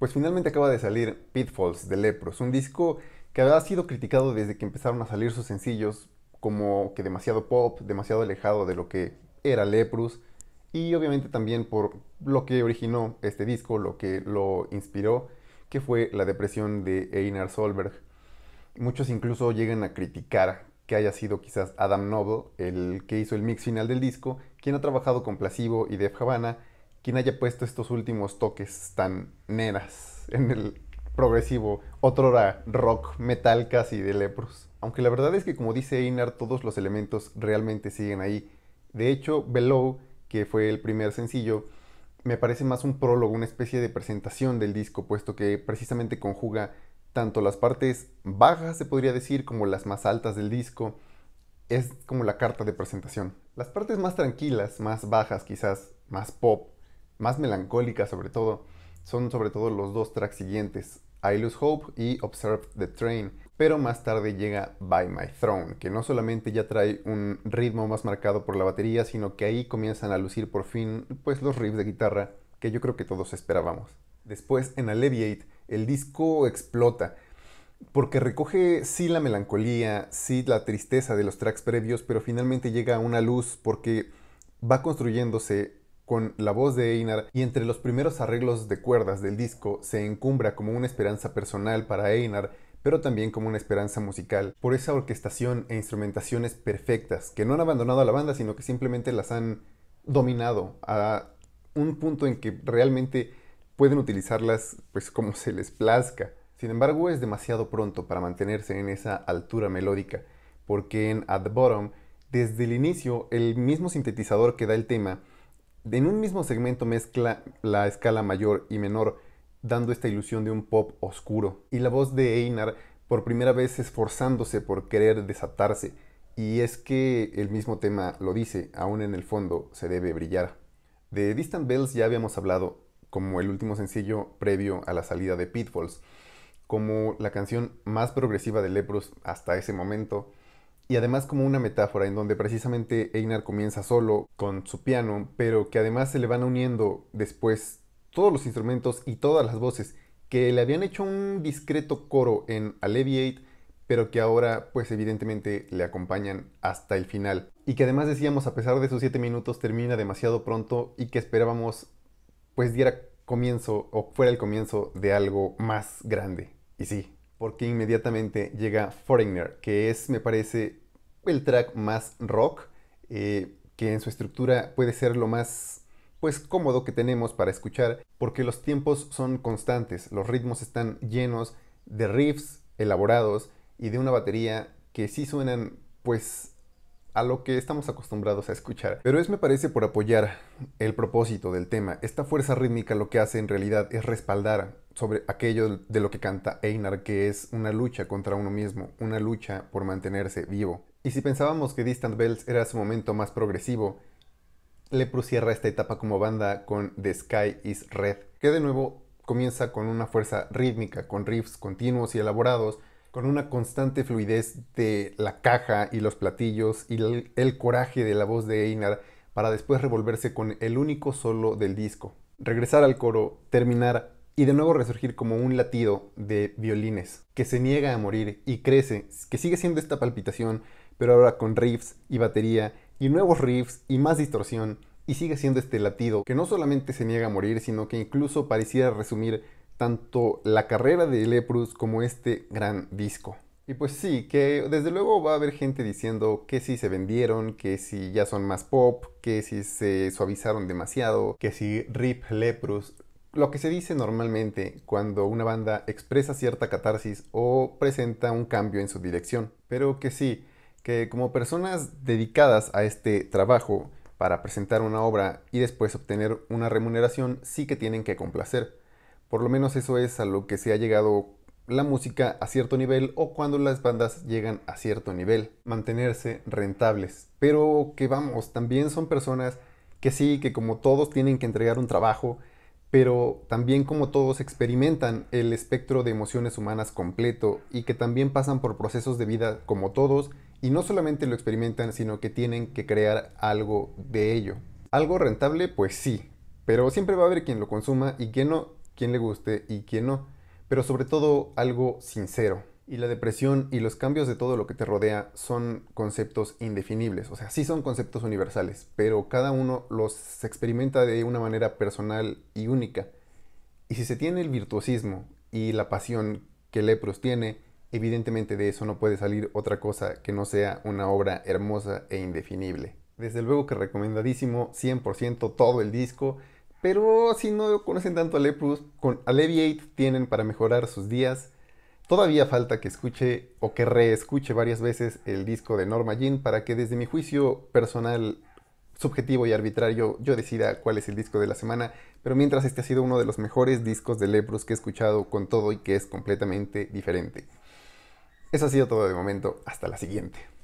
Pues finalmente acaba de salir Pitfalls de Lepros, un disco que había sido criticado desde que empezaron a salir sus sencillos, como que demasiado pop, demasiado alejado de lo que era Lepros, y obviamente también por lo que originó este disco, lo que lo inspiró, que fue la depresión de Einar Solberg. Muchos incluso llegan a criticar que haya sido quizás Adam Noble, el que hizo el mix final del disco, quien ha trabajado con Placebo y Def Havana, quien haya puesto estos últimos toques tan neras en el progresivo, otrora rock metal casi de Lepros. Aunque la verdad es que como dice Einar, todos los elementos realmente siguen ahí. De hecho, Below, que fue el primer sencillo, me parece más un prólogo, una especie de presentación del disco, puesto que precisamente conjuga tanto las partes bajas, se podría decir, como las más altas del disco. Es como la carta de presentación. Las partes más tranquilas, más bajas quizás, más pop, más melancólica sobre todo, son sobre todo los dos tracks siguientes, I Lose Hope y Observe the Train. Pero más tarde llega By My Throne, que no solamente ya trae un ritmo más marcado por la batería, sino que ahí comienzan a lucir por fin pues los riffs de guitarra que yo creo que todos esperábamos. Después en Alleviate el disco explota porque recoge sí la melancolía, sí la tristeza de los tracks previos, pero finalmente llega a una luz porque va construyéndose con la voz de Einar y entre los primeros arreglos de cuerdas del disco se encumbra como una esperanza personal para Einar pero también como una esperanza musical, por esa orquestación e instrumentaciones perfectas, que no han abandonado a la banda, sino que simplemente las han dominado a un punto en que realmente pueden utilizarlas pues como se les plazca. Sin embargo, es demasiado pronto para mantenerse en esa altura melódica, porque en At the Bottom, desde el inicio, el mismo sintetizador que da el tema en un mismo segmento mezcla la escala mayor y menor, dando esta ilusión de un pop oscuro. Y la voz de Einar por primera vez esforzándose por querer desatarse. Y es que el mismo tema lo dice, aún en el fondo se debe brillar. De Distant Bells ya habíamos hablado como el último sencillo previo a la salida de Pitfalls, como la canción más progresiva de lepros hasta ese momento, y además como una metáfora en donde precisamente Einar comienza solo con su piano, pero que además se le van uniendo después todos los instrumentos y todas las voces que le habían hecho un discreto coro en Alleviate, pero que ahora pues evidentemente le acompañan hasta el final. Y que además decíamos a pesar de sus 7 minutos termina demasiado pronto y que esperábamos pues diera comienzo o fuera el comienzo de algo más grande. Y sí, porque inmediatamente llega Foreigner, que es, me parece, el track más rock, eh, que en su estructura puede ser lo más pues cómodo que tenemos para escuchar, porque los tiempos son constantes, los ritmos están llenos de riffs elaborados y de una batería que sí suenan pues a lo que estamos acostumbrados a escuchar. Pero es, me parece, por apoyar el propósito del tema. Esta fuerza rítmica lo que hace en realidad es respaldar sobre aquello de lo que canta Einar, que es una lucha contra uno mismo, una lucha por mantenerse vivo. Y si pensábamos que Distant Bells era su momento más progresivo, le cierra esta etapa como banda con The Sky is Red, que de nuevo comienza con una fuerza rítmica, con riffs continuos y elaborados, con una constante fluidez de la caja y los platillos y el, coraje de la voz de Einar para después revolverse con el único solo del disco, regresar al coro, terminar y de nuevo resurgir como un latido de violines que se niega a morir y crece, que sigue siendo esta palpitación, pero ahora con riffs y batería y nuevos riffs y más distorsión y sigue siendo este latido que no solamente se niega a morir, sino que incluso pareciera resumir tanto la carrera de Leprus como este gran disco. Y pues sí, que desde luego va a haber gente diciendo que si se vendieron, que si ya son más pop, que si se suavizaron demasiado, que si Rip Leprus. Lo que se dice normalmente cuando una banda expresa cierta catarsis o presenta un cambio en su dirección. Pero que sí, que como personas dedicadas a este trabajo para presentar una obra y después obtener una remuneración, sí que tienen que complacer. Por lo menos eso es a lo que se ha llegado la música a cierto nivel o cuando las bandas llegan a cierto nivel, mantenerse rentables. Pero que vamos, también son personas que sí, que como todos tienen que entregar un trabajo, pero también como todos experimentan el espectro de emociones humanas completo y que también pasan por procesos de vida como todos y no solamente lo experimentan, sino que tienen que crear algo de ello. Algo rentable, pues sí, pero siempre va a haber quien lo consuma y quien no, quién le guste y quien no, pero sobre todo algo sincero. Y la depresión y los cambios de todo lo que te rodea son conceptos indefinibles, o sea, sí son conceptos universales, pero cada uno los experimenta de una manera personal y única. Y si se tiene el virtuosismo y la pasión que Lepros tiene, evidentemente de eso no puede salir otra cosa que no sea una obra hermosa e indefinible. Desde luego que recomendadísimo 100% todo el disco. Pero si no conocen tanto a Leprous, con Alleviate tienen para mejorar sus días. Todavía falta que escuche o que reescuche varias veces el disco de Norma Jean para que desde mi juicio personal, subjetivo y arbitrario yo decida cuál es el disco de la semana. Pero mientras este ha sido uno de los mejores discos de Leprous que he escuchado con todo y que es completamente diferente. Eso ha sido todo de momento. Hasta la siguiente.